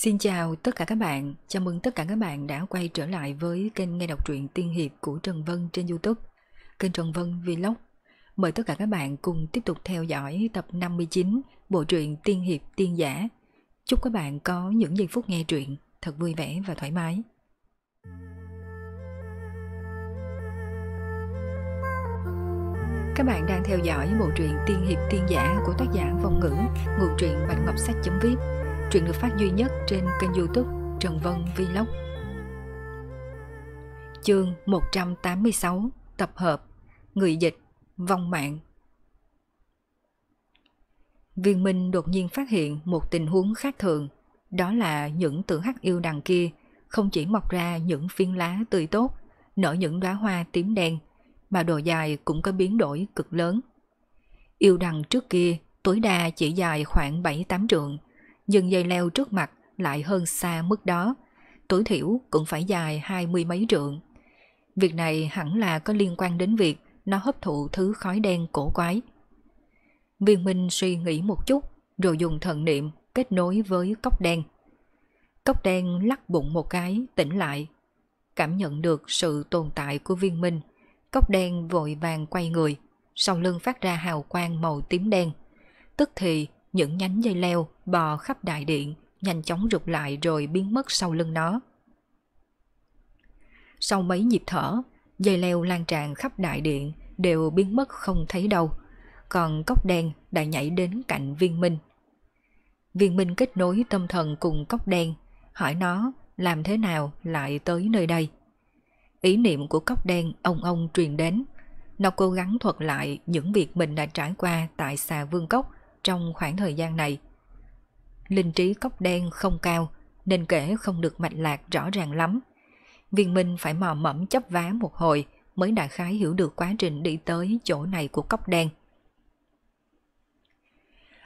Xin chào tất cả các bạn, chào mừng tất cả các bạn đã quay trở lại với kênh nghe đọc truyện tiên hiệp của Trần Vân trên Youtube, kênh Trần Vân Vlog. Mời tất cả các bạn cùng tiếp tục theo dõi tập 59 bộ truyện tiên hiệp tiên giả. Chúc các bạn có những giây phút nghe truyện thật vui vẻ và thoải mái. Các bạn đang theo dõi bộ truyện tiên hiệp tiên giả của tác giả Vong Ngữ, nguồn truyện Bạch Ngọc Sách chấm viết Truyện được phát duy nhất trên kênh youtube Trần Vân Vlog Chương 186 Tập hợp Người dịch Vong mạng Viên Minh đột nhiên phát hiện một tình huống khác thường Đó là những tử hắc yêu đằng kia Không chỉ mọc ra những phiên lá tươi tốt Nở những đóa hoa tím đen Mà độ dài cũng có biến đổi cực lớn Yêu đằng trước kia tối đa chỉ dài khoảng 7-8 trượng nhưng dây leo trước mặt lại hơn xa mức đó, tối thiểu cũng phải dài hai mươi mấy trượng. Việc này hẳn là có liên quan đến việc nó hấp thụ thứ khói đen cổ quái. Viên Minh suy nghĩ một chút, rồi dùng thần niệm kết nối với cốc đen. Cốc đen lắc bụng một cái, tỉnh lại. Cảm nhận được sự tồn tại của viên minh, cốc đen vội vàng quay người, sau lưng phát ra hào quang màu tím đen. Tức thì những nhánh dây leo bò khắp đại điện, nhanh chóng rụt lại rồi biến mất sau lưng nó. Sau mấy nhịp thở, dây leo lan tràn khắp đại điện đều biến mất không thấy đâu, còn cốc đen đã nhảy đến cạnh viên minh. Viên minh kết nối tâm thần cùng cốc đen, hỏi nó làm thế nào lại tới nơi đây. Ý niệm của cốc đen ông ông truyền đến, nó cố gắng thuật lại những việc mình đã trải qua tại xà vương cốc trong khoảng thời gian này. Linh trí cốc đen không cao nên kể không được mạch lạc rõ ràng lắm. Viên Minh phải mò mẫm chấp vá một hồi mới đại khái hiểu được quá trình đi tới chỗ này của cốc đen.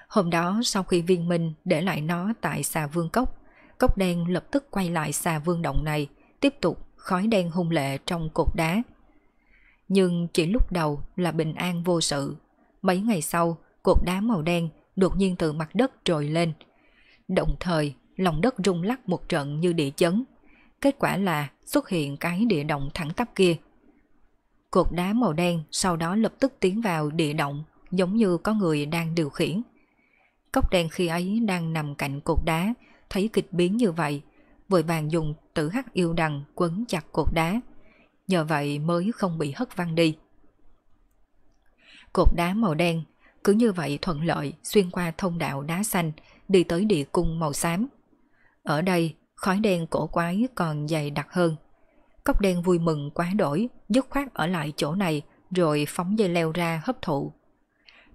Hôm đó sau khi viên minh để lại nó tại xà vương cốc, cốc đen lập tức quay lại xà vương động này, tiếp tục khói đen hung lệ trong cột đá. Nhưng chỉ lúc đầu là bình an vô sự. Mấy ngày sau, cột đá màu đen đột nhiên từ mặt đất trồi lên. Đồng thời, lòng đất rung lắc một trận như địa chấn. Kết quả là xuất hiện cái địa động thẳng tắp kia. Cột đá màu đen sau đó lập tức tiến vào địa động giống như có người đang điều khiển. Cốc đen khi ấy đang nằm cạnh cột đá, thấy kịch biến như vậy, vội vàng dùng tử hắc yêu đằng quấn chặt cột đá. Nhờ vậy mới không bị hất văng đi. Cột đá màu đen cứ như vậy thuận lợi xuyên qua thông đạo đá xanh, đi tới địa cung màu xám. Ở đây, khói đen cổ quái còn dày đặc hơn. Cốc đen vui mừng quá đổi, dứt khoát ở lại chỗ này rồi phóng dây leo ra hấp thụ.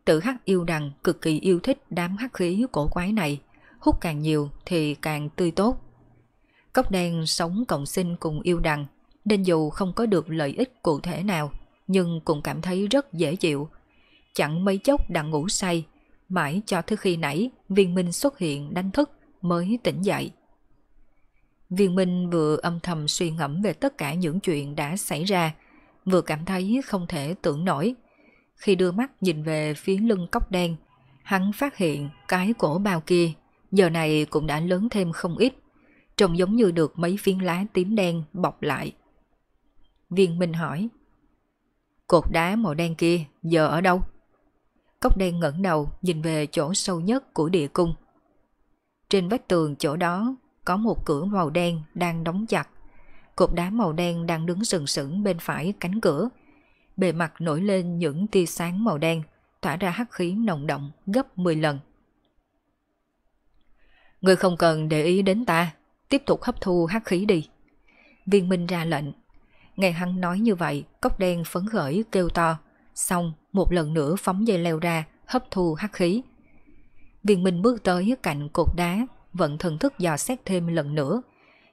Tự hắc yêu đằng cực kỳ yêu thích đám hắc khí cổ quái này, hút càng nhiều thì càng tươi tốt. Cốc đen sống cộng sinh cùng yêu đằng, nên dù không có được lợi ích cụ thể nào, nhưng cũng cảm thấy rất dễ chịu, chẳng mấy chốc đã ngủ say, mãi cho thứ khi nãy viên minh xuất hiện đánh thức mới tỉnh dậy. Viên minh vừa âm thầm suy ngẫm về tất cả những chuyện đã xảy ra, vừa cảm thấy không thể tưởng nổi. Khi đưa mắt nhìn về phía lưng cốc đen, hắn phát hiện cái cổ bao kia giờ này cũng đã lớn thêm không ít, trông giống như được mấy phiến lá tím đen bọc lại. Viên Minh hỏi, cột đá màu đen kia giờ ở đâu? Cốc đen ngẩng đầu nhìn về chỗ sâu nhất của địa cung. Trên vách tường chỗ đó có một cửa màu đen đang đóng chặt. Cột đá màu đen đang đứng sừng sững bên phải cánh cửa. Bề mặt nổi lên những tia sáng màu đen, tỏa ra hắc khí nồng đậm gấp 10 lần. Người không cần để ý đến ta, tiếp tục hấp thu hắc khí đi. Viên Minh ra lệnh. Nghe hắn nói như vậy, cốc đen phấn khởi kêu to. Xong, một lần nữa phóng dây leo ra, hấp thu hắc khí. Viên Minh bước tới cạnh cột đá, vẫn thần thức dò xét thêm lần nữa.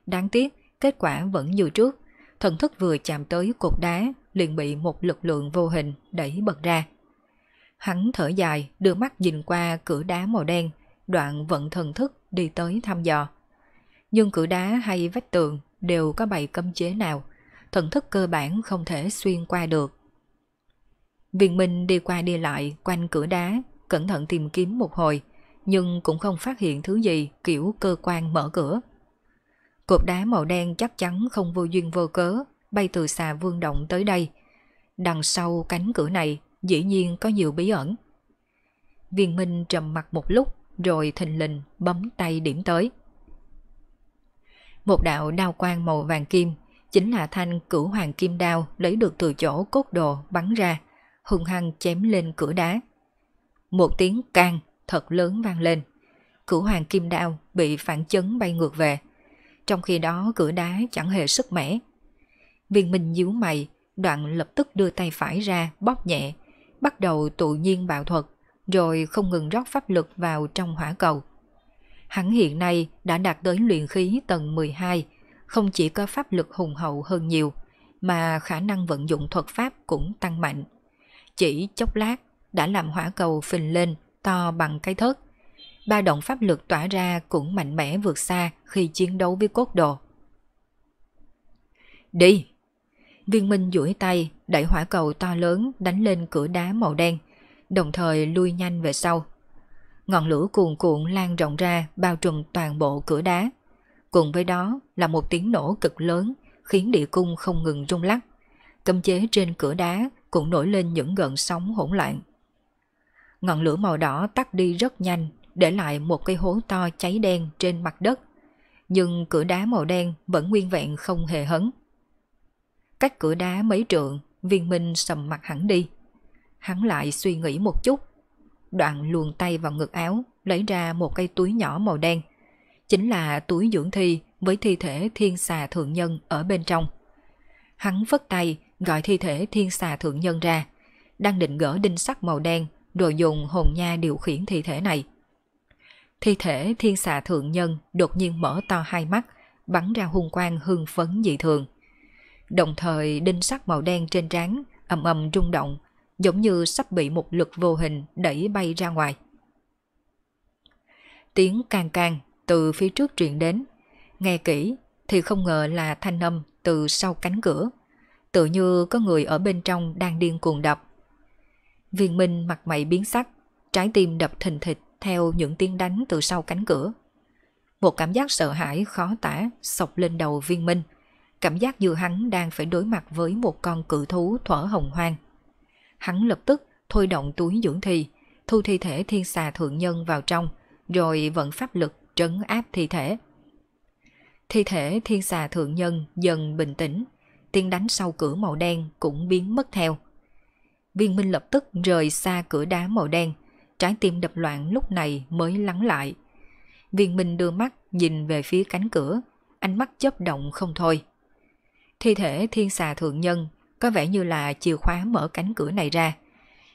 Đáng tiếc, kết quả vẫn như trước. Thần thức vừa chạm tới cột đá, liền bị một lực lượng vô hình đẩy bật ra. Hắn thở dài, đưa mắt nhìn qua cửa đá màu đen, đoạn vận thần thức đi tới thăm dò. Nhưng cửa đá hay vách tường đều có bày cấm chế nào, thần thức cơ bản không thể xuyên qua được. Viên Minh đi qua đi lại quanh cửa đá, cẩn thận tìm kiếm một hồi, nhưng cũng không phát hiện thứ gì kiểu cơ quan mở cửa. Cột đá màu đen chắc chắn không vô duyên vô cớ, bay từ xà vương động tới đây. Đằng sau cánh cửa này dĩ nhiên có nhiều bí ẩn. Viên Minh trầm mặt một lúc rồi thình lình bấm tay điểm tới. Một đạo đao quang màu vàng kim chính là thanh cửu hoàng kim đao lấy được từ chỗ cốt đồ bắn ra hung hăng chém lên cửa đá. Một tiếng càng thật lớn vang lên. Cửu hoàng kim đao bị phản chấn bay ngược về. Trong khi đó cửa đá chẳng hề sức mẻ. Viên Minh nhíu mày, đoạn lập tức đưa tay phải ra bóp nhẹ, bắt đầu tự nhiên bạo thuật, rồi không ngừng rót pháp lực vào trong hỏa cầu. Hắn hiện nay đã đạt tới luyện khí tầng 12, không chỉ có pháp lực hùng hậu hơn nhiều, mà khả năng vận dụng thuật pháp cũng tăng mạnh chỉ chốc lát đã làm hỏa cầu phình lên to bằng cái thớt. Ba động pháp lực tỏa ra cũng mạnh mẽ vượt xa khi chiến đấu với cốt đồ. Đi! Viên Minh duỗi tay đẩy hỏa cầu to lớn đánh lên cửa đá màu đen, đồng thời lui nhanh về sau. Ngọn lửa cuồn cuộn lan rộng ra bao trùm toàn bộ cửa đá. Cùng với đó là một tiếng nổ cực lớn khiến địa cung không ngừng rung lắc. Cấm chế trên cửa đá cũng nổi lên những gợn sóng hỗn loạn. Ngọn lửa màu đỏ tắt đi rất nhanh, để lại một cây hố to cháy đen trên mặt đất. Nhưng cửa đá màu đen vẫn nguyên vẹn không hề hấn. Cách cửa đá mấy trượng, viên minh sầm mặt hẳn đi. Hắn lại suy nghĩ một chút. Đoạn luồn tay vào ngực áo, lấy ra một cây túi nhỏ màu đen. Chính là túi dưỡng thi với thi thể thiên xà thượng nhân ở bên trong. Hắn vất tay gọi thi thể thiên xà thượng nhân ra, đang định gỡ đinh sắt màu đen rồi dùng hồn nha điều khiển thi thể này. Thi thể thiên xà thượng nhân đột nhiên mở to hai mắt, bắn ra hung quang hưng phấn dị thường. Đồng thời đinh sắt màu đen trên trán ầm ầm rung động, giống như sắp bị một lực vô hình đẩy bay ra ngoài. Tiếng càng càng từ phía trước truyền đến, nghe kỹ thì không ngờ là thanh âm từ sau cánh cửa. Tự như có người ở bên trong đang điên cuồng đập. Viên Minh mặt mày biến sắc, trái tim đập thình thịch theo những tiếng đánh từ sau cánh cửa. Một cảm giác sợ hãi khó tả sọc lên đầu Viên Minh. Cảm giác như hắn đang phải đối mặt với một con cự thú thở hồng hoang. Hắn lập tức thôi động túi dưỡng thi, thu thi thể thiên xà thượng nhân vào trong, rồi vận pháp lực trấn áp thi thể. Thi thể thiên xà thượng nhân dần bình tĩnh, tiếng đánh sau cửa màu đen cũng biến mất theo. Viên Minh lập tức rời xa cửa đá màu đen, trái tim đập loạn lúc này mới lắng lại. Viên Minh đưa mắt nhìn về phía cánh cửa, ánh mắt chớp động không thôi. Thi thể thiên xà thượng nhân có vẻ như là chìa khóa mở cánh cửa này ra.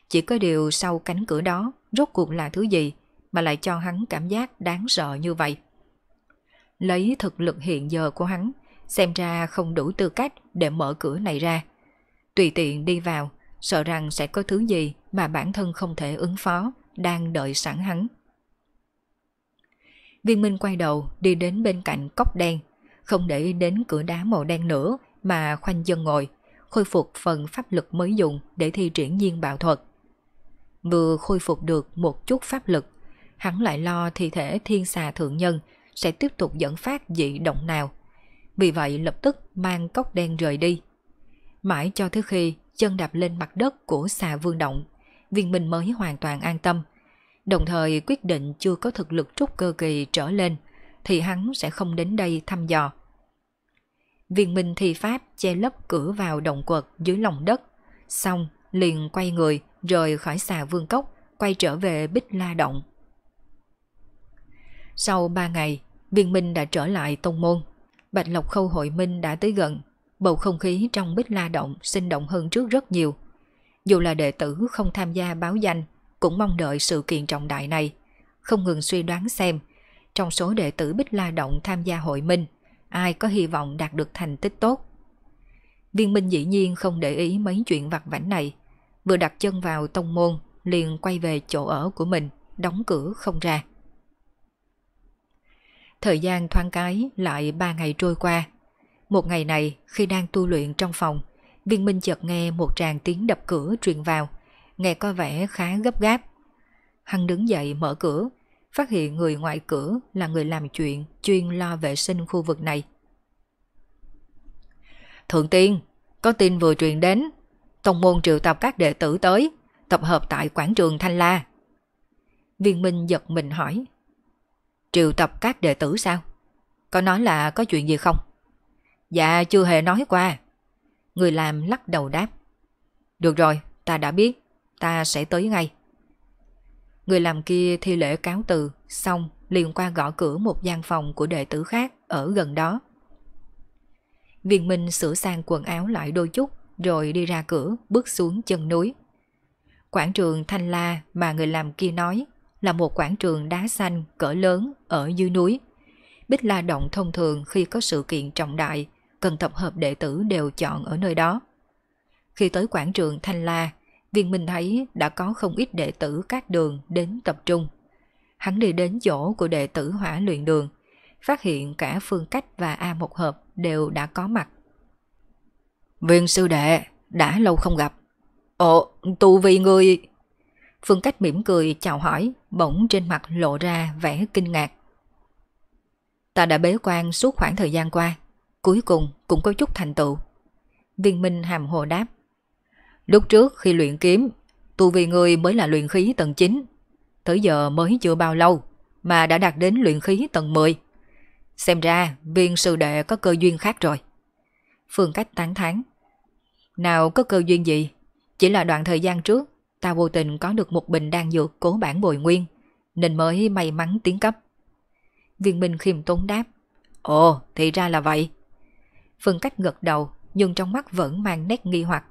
Chỉ có điều sau cánh cửa đó rốt cuộc là thứ gì mà lại cho hắn cảm giác đáng sợ như vậy. Lấy thực lực hiện giờ của hắn, xem ra không đủ tư cách để mở cửa này ra. Tùy tiện đi vào, sợ rằng sẽ có thứ gì mà bản thân không thể ứng phó, đang đợi sẵn hắn. Viên Minh quay đầu đi đến bên cạnh cốc đen, không để đến cửa đá màu đen nữa mà khoanh dân ngồi, khôi phục phần pháp lực mới dùng để thi triển nhiên bạo thuật. Vừa khôi phục được một chút pháp lực, hắn lại lo thi thể thiên xà thượng nhân sẽ tiếp tục dẫn phát dị động nào vì vậy lập tức mang cốc đen rời đi. Mãi cho tới khi chân đạp lên mặt đất của xà vương động, viên minh mới hoàn toàn an tâm. Đồng thời quyết định chưa có thực lực trúc cơ kỳ trở lên, thì hắn sẽ không đến đây thăm dò. Viên minh thi pháp che lấp cửa vào động quật dưới lòng đất, xong liền quay người rời khỏi xà vương cốc, quay trở về bích la động. Sau ba ngày, viên minh đã trở lại tông môn Bạch Lộc Khâu hội minh đã tới gần, bầu không khí trong bích la động sinh động hơn trước rất nhiều. Dù là đệ tử không tham gia báo danh, cũng mong đợi sự kiện trọng đại này, không ngừng suy đoán xem, trong số đệ tử bích la động tham gia hội minh, ai có hy vọng đạt được thành tích tốt. Viên Minh dĩ nhiên không để ý mấy chuyện vặt vảnh này, vừa đặt chân vào tông môn liền quay về chỗ ở của mình, đóng cửa không ra. Thời gian thoáng cái lại ba ngày trôi qua. Một ngày này, khi đang tu luyện trong phòng, viên minh chợt nghe một tràng tiếng đập cửa truyền vào, nghe có vẻ khá gấp gáp. Hắn đứng dậy mở cửa, phát hiện người ngoài cửa là người làm chuyện chuyên lo vệ sinh khu vực này. Thượng tiên, có tin vừa truyền đến, tông môn triệu tập các đệ tử tới, tập hợp tại quảng trường Thanh La. Viên Minh giật mình hỏi, Triệu tập các đệ tử sao? Có nói là có chuyện gì không? Dạ chưa hề nói qua. Người làm lắc đầu đáp. Được rồi, ta đã biết. Ta sẽ tới ngay. Người làm kia thi lễ cáo từ, xong liền qua gõ cửa một gian phòng của đệ tử khác ở gần đó. Viên Minh sửa sang quần áo lại đôi chút, rồi đi ra cửa, bước xuống chân núi. Quảng trường Thanh La mà người làm kia nói là một quảng trường đá xanh cỡ lớn ở dưới núi. Bích La Động thông thường khi có sự kiện trọng đại, cần tập hợp đệ tử đều chọn ở nơi đó. Khi tới quảng trường Thanh La, Viên Minh thấy đã có không ít đệ tử các đường đến tập trung. Hắn đi đến chỗ của đệ tử hỏa luyện đường, phát hiện cả Phương Cách và A Một Hợp đều đã có mặt. Viên sư đệ, đã lâu không gặp. Ồ, tu vi ngươi... Phương Cách mỉm cười chào hỏi, bỗng trên mặt lộ ra vẻ kinh ngạc. Ta đã bế quan suốt khoảng thời gian qua, cuối cùng cũng có chút thành tựu. Viên Minh hàm hồ đáp. Lúc trước khi luyện kiếm, tu vi ngươi mới là luyện khí tầng 9, tới giờ mới chưa bao lâu mà đã đạt đến luyện khí tầng 10. Xem ra viên sư đệ có cơ duyên khác rồi. Phương Cách tán thán. Nào có cơ duyên gì? Chỉ là đoạn thời gian trước Ta vô tình có được một bình đan dược cố bản bồi nguyên, nên mới may mắn tiến cấp. Viên Minh khiêm tốn đáp. Ồ, thì ra là vậy. Phương cách gật đầu, nhưng trong mắt vẫn mang nét nghi hoặc.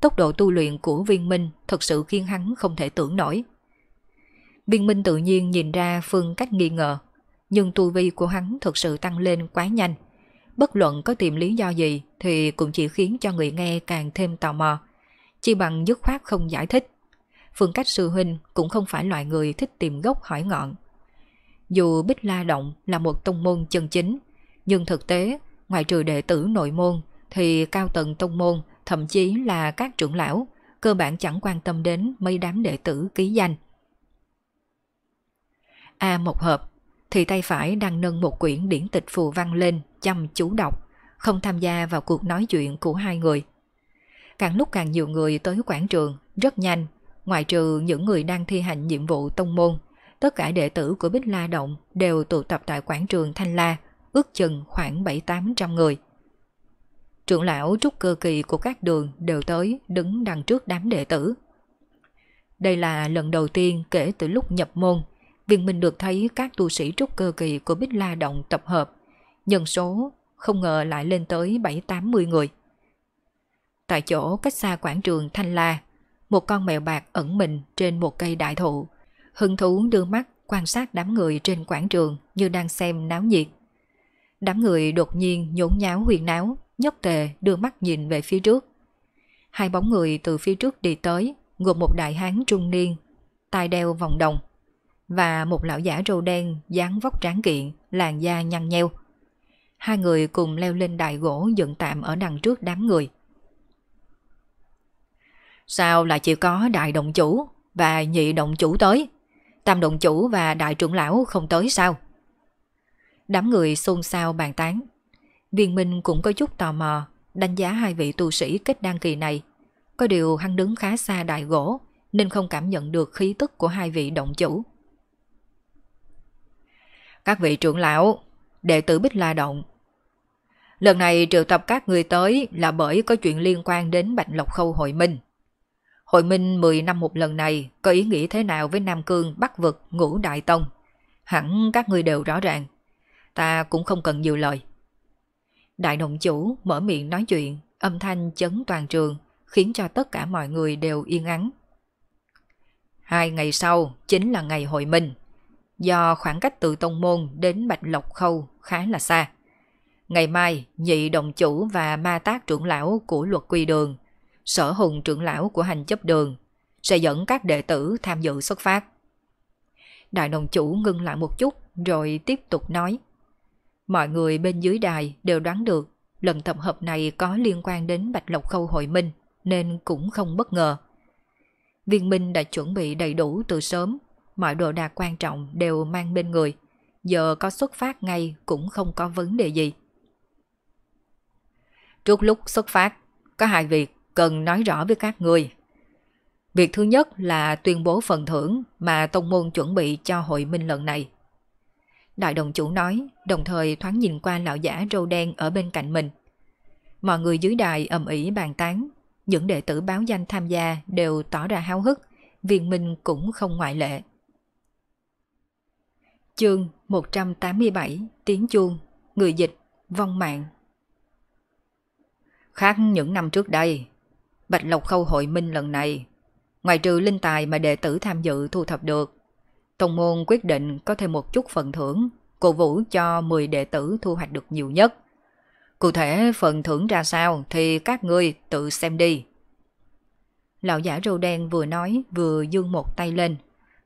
Tốc độ tu luyện của viên minh thật sự khiến hắn không thể tưởng nổi. Viên minh tự nhiên nhìn ra phương cách nghi ngờ, nhưng tu vi của hắn thật sự tăng lên quá nhanh. Bất luận có tìm lý do gì thì cũng chỉ khiến cho người nghe càng thêm tò mò, chi bằng dứt khoát không giải thích. Phương Cách Sư Huynh cũng không phải loại người thích tìm gốc hỏi ngọn. Dù Bích La Động là một tông môn chân chính, nhưng thực tế, ngoài trừ đệ tử nội môn, thì cao tầng tông môn, thậm chí là các trưởng lão, cơ bản chẳng quan tâm đến mấy đám đệ tử ký danh. A một hợp thì tay phải đang nâng một quyển điển tịch phù văn lên, chăm chú đọc, không tham gia vào cuộc nói chuyện của hai người. Càng lúc càng nhiều người tới quảng trường, rất nhanh, ngoại trừ những người đang thi hành nhiệm vụ tông môn. Tất cả đệ tử của Bích La Động đều tụ tập tại quảng trường Thanh La, ước chừng khoảng 7-800 người. Trưởng lão trúc cơ kỳ của các đường đều tới đứng đằng trước đám đệ tử. Đây là lần đầu tiên kể từ lúc nhập môn, Viên Minh được thấy các tu sĩ trúc cơ kỳ của Bích La Động tập hợp. Nhân số không ngờ lại lên tới 7-80 người tại chỗ cách xa quảng trường Thanh La, một con mèo bạc ẩn mình trên một cây đại thụ. Hưng thú đưa mắt quan sát đám người trên quảng trường như đang xem náo nhiệt. Đám người đột nhiên nhốn nháo huyền náo, nhất tề đưa mắt nhìn về phía trước. Hai bóng người từ phía trước đi tới, gồm một đại hán trung niên, tai đeo vòng đồng, và một lão giả râu đen dáng vóc tráng kiện, làn da nhăn nheo. Hai người cùng leo lên đại gỗ dựng tạm ở đằng trước đám người. Sao lại chỉ có đại động chủ và nhị động chủ tới? Tam động chủ và đại trưởng lão không tới sao? Đám người xôn xao bàn tán. Viên Minh cũng có chút tò mò đánh giá hai vị tu sĩ kết đan kỳ này. Có điều hắn đứng khá xa đại gỗ nên không cảm nhận được khí tức của hai vị động chủ. Các vị trưởng lão, đệ tử Bích La Động. Lần này triệu tập các người tới là bởi có chuyện liên quan đến Bạch Lộc Khâu Hội Minh. Hội minh 10 năm một lần này có ý nghĩa thế nào với Nam Cương, Bắc Vực, Ngũ Đại Tông? Hẳn các người đều rõ ràng. Ta cũng không cần nhiều lời. Đại động chủ mở miệng nói chuyện, âm thanh chấn toàn trường, khiến cho tất cả mọi người đều yên ắng. Hai ngày sau chính là ngày hội minh. Do khoảng cách từ Tông Môn đến Bạch Lộc Khâu khá là xa. Ngày mai, nhị đồng chủ và ma tác trưởng lão của luật quy đường – sở hùng trưởng lão của hành chấp đường, sẽ dẫn các đệ tử tham dự xuất phát. Đại nồng chủ ngưng lại một chút rồi tiếp tục nói. Mọi người bên dưới đài đều đoán được lần tập hợp này có liên quan đến Bạch Lộc Khâu Hội Minh nên cũng không bất ngờ. Viên Minh đã chuẩn bị đầy đủ từ sớm, mọi đồ đạc quan trọng đều mang bên người, giờ có xuất phát ngay cũng không có vấn đề gì. Trước lúc xuất phát, có hai việc cần nói rõ với các người. Việc thứ nhất là tuyên bố phần thưởng mà tông môn chuẩn bị cho hội minh lần này. Đại đồng chủ nói, đồng thời thoáng nhìn qua lão giả râu đen ở bên cạnh mình. Mọi người dưới đài ầm ĩ bàn tán, những đệ tử báo danh tham gia đều tỏ ra háo hức, viên minh cũng không ngoại lệ. Chương 187 Tiếng chuông, người dịch, vong mạng Khác những năm trước đây, Bạch Lộc Khâu hội minh lần này, ngoài trừ linh tài mà đệ tử tham dự thu thập được, Tông môn quyết định có thêm một chút phần thưởng, cổ vũ cho 10 đệ tử thu hoạch được nhiều nhất. Cụ thể phần thưởng ra sao thì các ngươi tự xem đi. Lão giả râu đen vừa nói vừa dương một tay lên.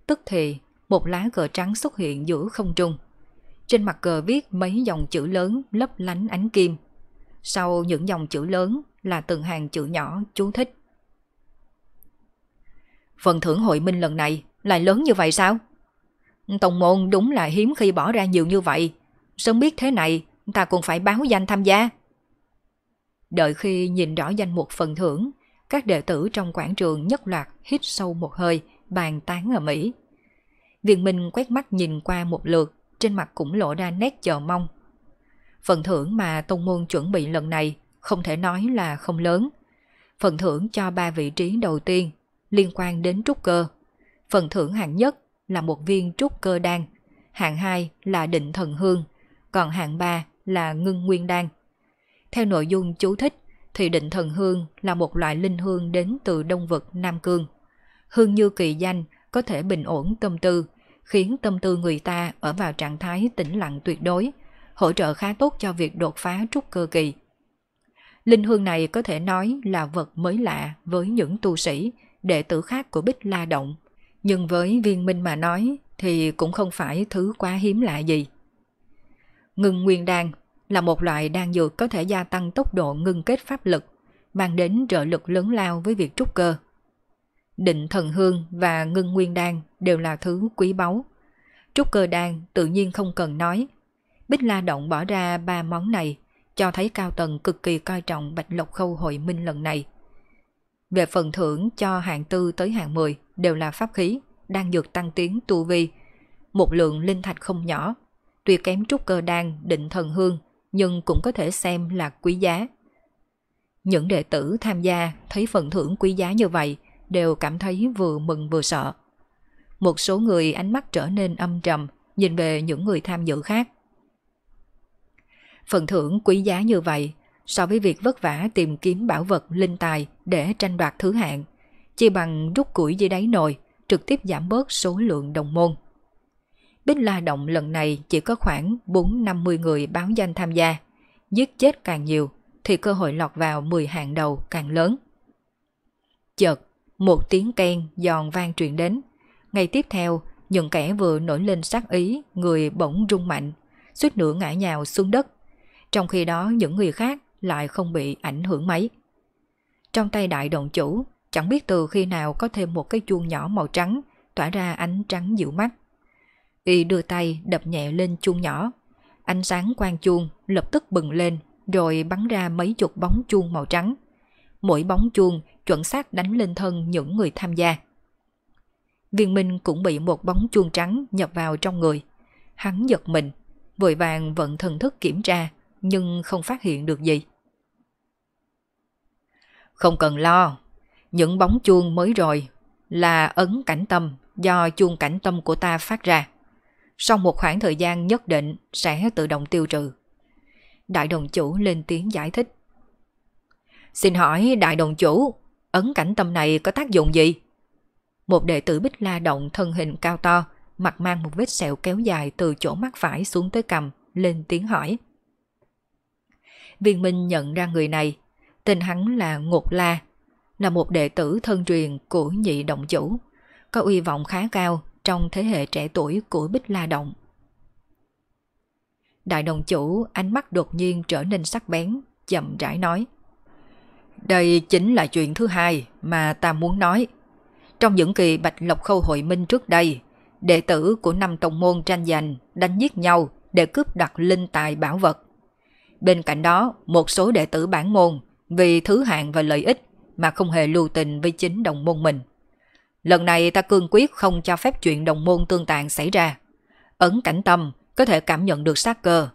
Tức thì một lá cờ trắng xuất hiện giữa không trung. Trên mặt cờ viết mấy dòng chữ lớn lấp lánh ánh kim. Sau những dòng chữ lớn là từng hàng chữ nhỏ chú thích. Phần thưởng hội minh lần này lại lớn như vậy sao? Tổng môn đúng là hiếm khi bỏ ra nhiều như vậy. Sớm biết thế này, ta cũng phải báo danh tham gia. Đợi khi nhìn rõ danh mục phần thưởng, các đệ tử trong quảng trường nhất loạt hít sâu một hơi, bàn tán ở Mỹ. Viện Minh quét mắt nhìn qua một lượt, trên mặt cũng lộ ra nét chờ mong. Phần thưởng mà tông môn chuẩn bị lần này không thể nói là không lớn. Phần thưởng cho ba vị trí đầu tiên liên quan đến trúc cơ. Phần thưởng hạng nhất là một viên trúc cơ đan, hạng 2 là định thần hương, còn hạng 3 là ngưng nguyên đan. Theo nội dung chú thích, thì định thần hương là một loại linh hương đến từ đông vực Nam Cương. Hương như kỳ danh có thể bình ổn tâm tư, khiến tâm tư người ta ở vào trạng thái tĩnh lặng tuyệt đối, hỗ trợ khá tốt cho việc đột phá trúc cơ kỳ. Linh hương này có thể nói là vật mới lạ với những tu sĩ, đệ tử khác của Bích La Động. Nhưng với viên minh mà nói thì cũng không phải thứ quá hiếm lạ gì. Ngưng nguyên đan là một loại đan dược có thể gia tăng tốc độ ngưng kết pháp lực, mang đến trợ lực lớn lao với việc trúc cơ. Định thần hương và ngưng nguyên đan đều là thứ quý báu. Trúc cơ đan tự nhiên không cần nói. Bích La Động bỏ ra ba món này cho thấy cao tầng cực kỳ coi trọng Bạch Lộc Khâu hội minh lần này. Về phần thưởng cho hạng tư tới hạng 10 đều là pháp khí, đang dược tăng tiến tu vi, một lượng linh thạch không nhỏ, tuy kém trúc cơ đan định thần hương nhưng cũng có thể xem là quý giá. Những đệ tử tham gia thấy phần thưởng quý giá như vậy đều cảm thấy vừa mừng vừa sợ. Một số người ánh mắt trở nên âm trầm nhìn về những người tham dự khác. Phần thưởng quý giá như vậy, so với việc vất vả tìm kiếm bảo vật linh tài để tranh đoạt thứ hạng, chỉ bằng rút củi dưới đáy nồi, trực tiếp giảm bớt số lượng đồng môn. Bích La Động lần này chỉ có khoảng 4-50 người báo danh tham gia. Giết chết càng nhiều thì cơ hội lọt vào 10 hạng đầu càng lớn. Chợt, một tiếng keng giòn vang truyền đến. Ngay tiếp theo, những kẻ vừa nổi lên sát ý, người bỗng rung mạnh, suýt nửa ngã nhào xuống đất. Trong khi đó những người khác lại không bị ảnh hưởng mấy. Trong tay đại động chủ, chẳng biết từ khi nào có thêm một cái chuông nhỏ màu trắng tỏa ra ánh trắng dịu mắt. Y đưa tay đập nhẹ lên chuông nhỏ. Ánh sáng quang chuông lập tức bừng lên rồi bắn ra mấy chục bóng chuông màu trắng. Mỗi bóng chuông chuẩn xác đánh lên thân những người tham gia. Viên Minh cũng bị một bóng chuông trắng nhập vào trong người. Hắn giật mình, vội vàng vận thần thức kiểm tra nhưng không phát hiện được gì. Không cần lo, những bóng chuông mới rồi là ấn cảnh tâm do chuông cảnh tâm của ta phát ra. Sau một khoảng thời gian nhất định sẽ tự động tiêu trừ. Đại đồng chủ lên tiếng giải thích. Xin hỏi đại đồng chủ, ấn cảnh tâm này có tác dụng gì? Một đệ tử bích la động thân hình cao to, mặt mang một vết sẹo kéo dài từ chỗ mắt phải xuống tới cằm, lên tiếng hỏi. Viên Minh nhận ra người này. Tên hắn là Ngột La, là một đệ tử thân truyền của nhị động chủ, có uy vọng khá cao trong thế hệ trẻ tuổi của Bích La Động. Đại đồng chủ ánh mắt đột nhiên trở nên sắc bén, chậm rãi nói. Đây chính là chuyện thứ hai mà ta muốn nói. Trong những kỳ Bạch Lộc Khâu hội minh trước đây, đệ tử của năm tông môn tranh giành đánh giết nhau để cướp đoạt linh tài bảo vật. Bên cạnh đó, một số đệ tử bản môn vì thứ hạng và lợi ích mà không hề lưu tình với chính đồng môn mình. Lần này ta cương quyết không cho phép chuyện đồng môn tương tàn xảy ra. Ấn cảnh tâm có thể cảm nhận được sát cơ.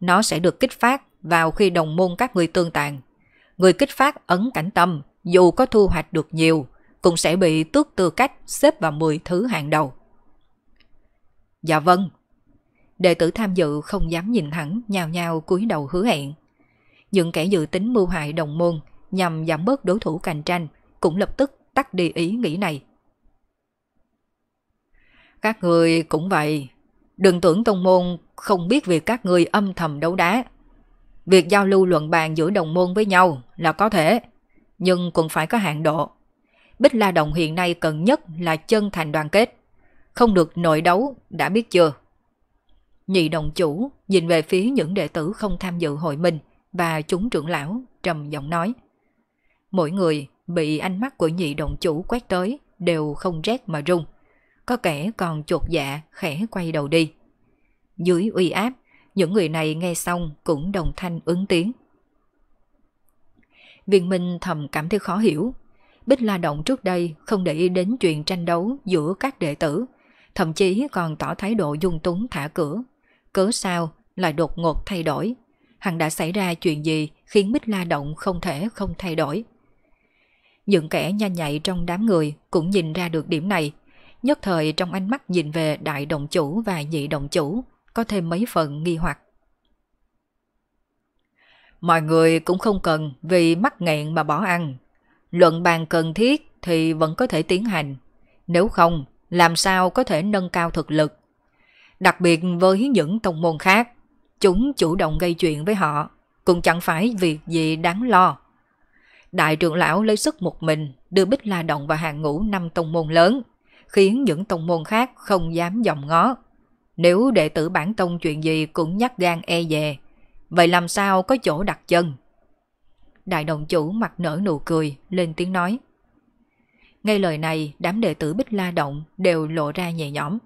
Nó sẽ được kích phát vào khi đồng môn các người tương tàn. Người kích phát ấn cảnh tâm dù có thu hoạch được nhiều cũng sẽ bị tước tư cách xếp vào 10 thứ hạng đầu. Dạ vâng, đệ tử tham dự không dám nhìn thẳng, nhào nhào cúi đầu hứa hẹn. Những kẻ dự tính mưu hại đồng môn nhằm giảm bớt đối thủ cạnh tranh cũng lập tức tắt đi ý nghĩ này. Các người cũng vậy, đừng tưởng tông môn không biết việc các người âm thầm đấu đá. Việc giao lưu luận bàn giữa đồng môn với nhau là có thể, nhưng cũng phải có hạn độ. Bích La Đồng hiện nay cần nhất là chân thành đoàn kết. Không được nội đấu, đã biết chưa? Nhị đồng chủ nhìn về phía những đệ tử không tham dự hội mình và chúng trưởng lão trầm giọng nói. Mỗi người bị ánh mắt của nhị đồng chủ quét tới đều không rét mà run. Có kẻ còn chuột dạ khẽ quay đầu đi. Dưới uy áp, những người này nghe xong cũng đồng thanh ứng tiếng. viện Minh thầm cảm thấy khó hiểu. Bích La Động trước đây không để ý đến chuyện tranh đấu giữa các đệ tử, thậm chí còn tỏ thái độ dung túng thả cửa, cớ sao lại đột ngột thay đổi. Hẳn đã xảy ra chuyện gì khiến Bích La Động không thể không thay đổi. Những kẻ nhanh nhạy trong đám người cũng nhìn ra được điểm này. Nhất thời trong ánh mắt nhìn về đại động chủ và nhị động chủ, có thêm mấy phần nghi hoặc. Mọi người cũng không cần vì mắc nghẹn mà bỏ ăn. Luận bàn cần thiết thì vẫn có thể tiến hành. Nếu không, làm sao có thể nâng cao thực lực Đặc biệt với những tông môn khác, chúng chủ động gây chuyện với họ, cũng chẳng phải việc gì đáng lo. Đại trưởng lão lấy sức một mình đưa Bích La Động vào hàng ngũ năm tông môn lớn, khiến những tông môn khác không dám dòm ngó. Nếu đệ tử bản tông chuyện gì cũng nhắc gan e dè, vậy làm sao có chỗ đặt chân? Đại đồng chủ mặt nở nụ cười, lên tiếng nói. Ngay lời này, đám đệ tử Bích La Động đều lộ ra nhẹ nhõm.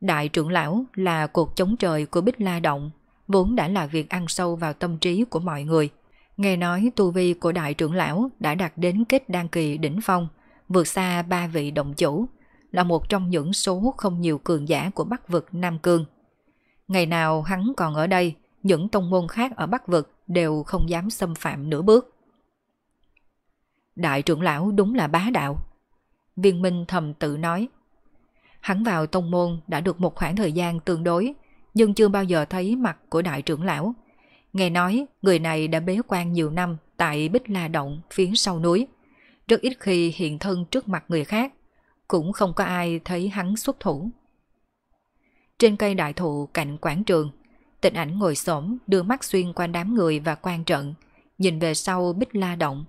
Đại trưởng lão là cuộc chống trời của Bích La Động, vốn đã là việc ăn sâu vào tâm trí của mọi người. Nghe nói tu vi của đại trưởng lão đã đạt đến kết đan kỳ đỉnh phong, vượt xa ba vị động chủ, là một trong những số không nhiều cường giả của Bắc vực Nam Cương. Ngày nào hắn còn ở đây, những tông môn khác ở Bắc vực đều không dám xâm phạm nửa bước. Đại trưởng lão đúng là bá đạo. Viên Minh thầm tự nói, Hắn vào tông môn đã được một khoảng thời gian tương đối, nhưng chưa bao giờ thấy mặt của đại trưởng lão. Nghe nói, người này đã bế quan nhiều năm tại Bích La Động phía sau núi. Rất ít khi hiện thân trước mặt người khác, cũng không có ai thấy hắn xuất thủ. Trên cây đại thụ cạnh quảng trường, tịnh ảnh ngồi xổm đưa mắt xuyên qua đám người và quan trận, nhìn về sau Bích La Động.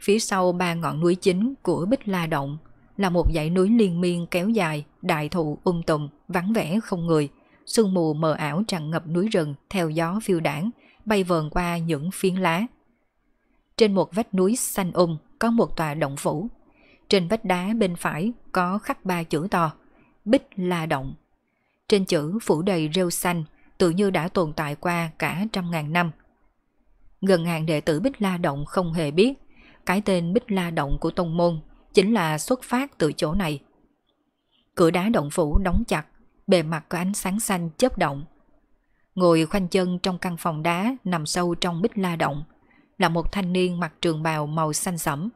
Phía sau ba ngọn núi chính của Bích La Động là một dãy núi liên miên kéo dài, đại thụ um tùm, vắng vẻ không người. Sương mù mờ ảo tràn ngập núi rừng theo gió phiêu đảng, bay vờn qua những phiến lá. Trên một vách núi xanh um có một tòa động phủ. Trên vách đá bên phải có khắc ba chữ to, Bích La Động. Trên chữ phủ đầy rêu xanh, tự như đã tồn tại qua cả trăm ngàn năm. Gần hàng đệ tử Bích La Động không hề biết, cái tên Bích La Động của Tông Môn chính là xuất phát từ chỗ này. Cửa đá động phủ đóng chặt, bề mặt có ánh sáng xanh chớp động. Ngồi khoanh chân trong căn phòng đá nằm sâu trong bích la động là một thanh niên mặc trường bào màu xanh sẫm.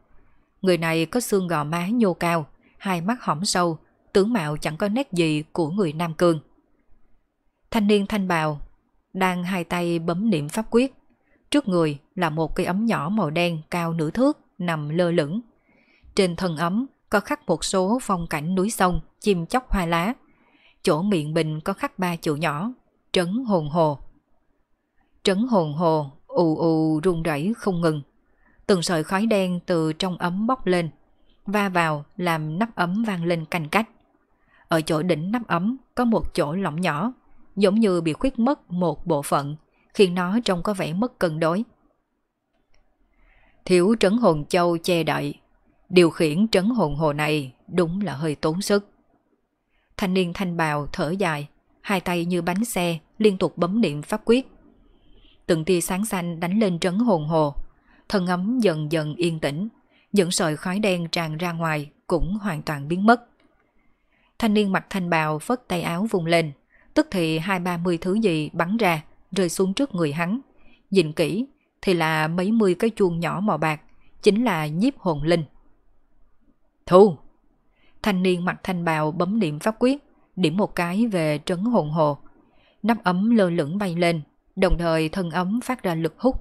Người này có xương gò má nhô cao, hai mắt hõm sâu, tướng mạo chẳng có nét gì của người Nam Cương. Thanh niên thanh bào đang hai tay bấm niệm pháp quyết. Trước người là một cây ấm nhỏ màu đen cao nửa thước nằm lơ lửng. Trên thân ấm có khắc một số phong cảnh núi sông, chim chóc hoa lá. Chỗ miệng bình có khắc ba chữ nhỏ, trấn hồn hồ. Trấn hồn hồ, ù ù rung rẩy không ngừng. Từng sợi khói đen từ trong ấm bốc lên, va vào làm nắp ấm vang lên cành cách. Ở chỗ đỉnh nắp ấm có một chỗ lỏng nhỏ, giống như bị khuyết mất một bộ phận, khiến nó trông có vẻ mất cân đối. Thiếu trấn hồn châu che đậy, Điều khiển trấn hồn hồ này đúng là hơi tốn sức. Thanh niên thanh bào thở dài, hai tay như bánh xe liên tục bấm niệm pháp quyết. Từng tia sáng xanh đánh lên trấn hồn hồ, thân ấm dần dần yên tĩnh, những sợi khói đen tràn ra ngoài cũng hoàn toàn biến mất. Thanh niên mặc thanh bào phất tay áo vùng lên, tức thì hai ba mươi thứ gì bắn ra, rơi xuống trước người hắn. Nhìn kỹ, thì là mấy mươi cái chuông nhỏ màu bạc, chính là nhiếp hồn linh. Thu! Thanh niên mặc thanh bào bấm điểm pháp quyết, điểm một cái về trấn hồn hồ. Nắp ấm lơ lửng bay lên, đồng thời thân ấm phát ra lực hút.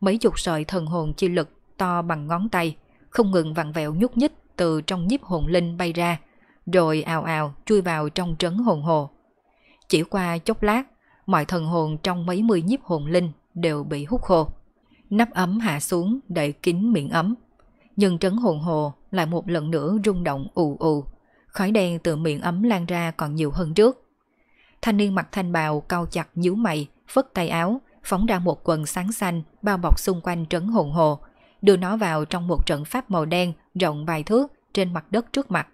Mấy chục sợi thần hồn chi lực to bằng ngón tay, không ngừng vặn vẹo nhúc nhích từ trong nhíp hồn linh bay ra, rồi ào ào chui vào trong trấn hồn hồ. Chỉ qua chốc lát, mọi thần hồn trong mấy mươi nhíp hồn linh đều bị hút khô. Nắp ấm hạ xuống đậy kín miệng ấm, nhưng trấn hồn hồ lại một lần nữa rung động ù ù. Khói đen từ miệng ấm lan ra còn nhiều hơn trước. Thanh niên mặc thanh bào cau chặt nhíu mày, phất tay áo, phóng ra một quần sáng xanh bao bọc xung quanh trấn hồn hồ, đưa nó vào trong một trận pháp màu đen rộng vài thước trên mặt đất trước mặt.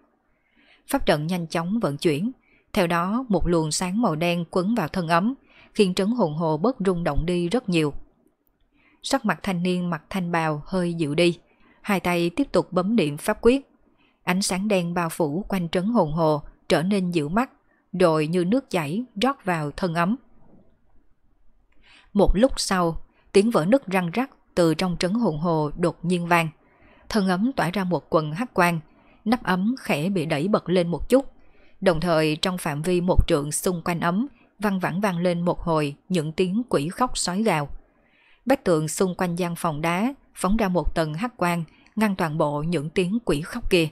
Pháp trận nhanh chóng vận chuyển, theo đó một luồng sáng màu đen quấn vào thân ấm, khiến trấn hồn hồ bớt rung động đi rất nhiều. Sắc mặt thanh niên mặc thanh bào hơi dịu đi, hai tay tiếp tục bấm điện pháp quyết. Ánh sáng đen bao phủ quanh trấn hồn hồ trở nên dịu mắt, đồi như nước chảy rót vào thân ấm. Một lúc sau, tiếng vỡ nứt răng rắc từ trong trấn hồn hồ đột nhiên vang. Thân ấm tỏa ra một quần hắc quang, nắp ấm khẽ bị đẩy bật lên một chút. Đồng thời trong phạm vi một trượng xung quanh ấm, văng vẳng vang lên một hồi những tiếng quỷ khóc sói gào. Bách tượng xung quanh gian phòng đá phóng ra một tầng hắc quang, ngăn toàn bộ những tiếng quỷ khóc kia.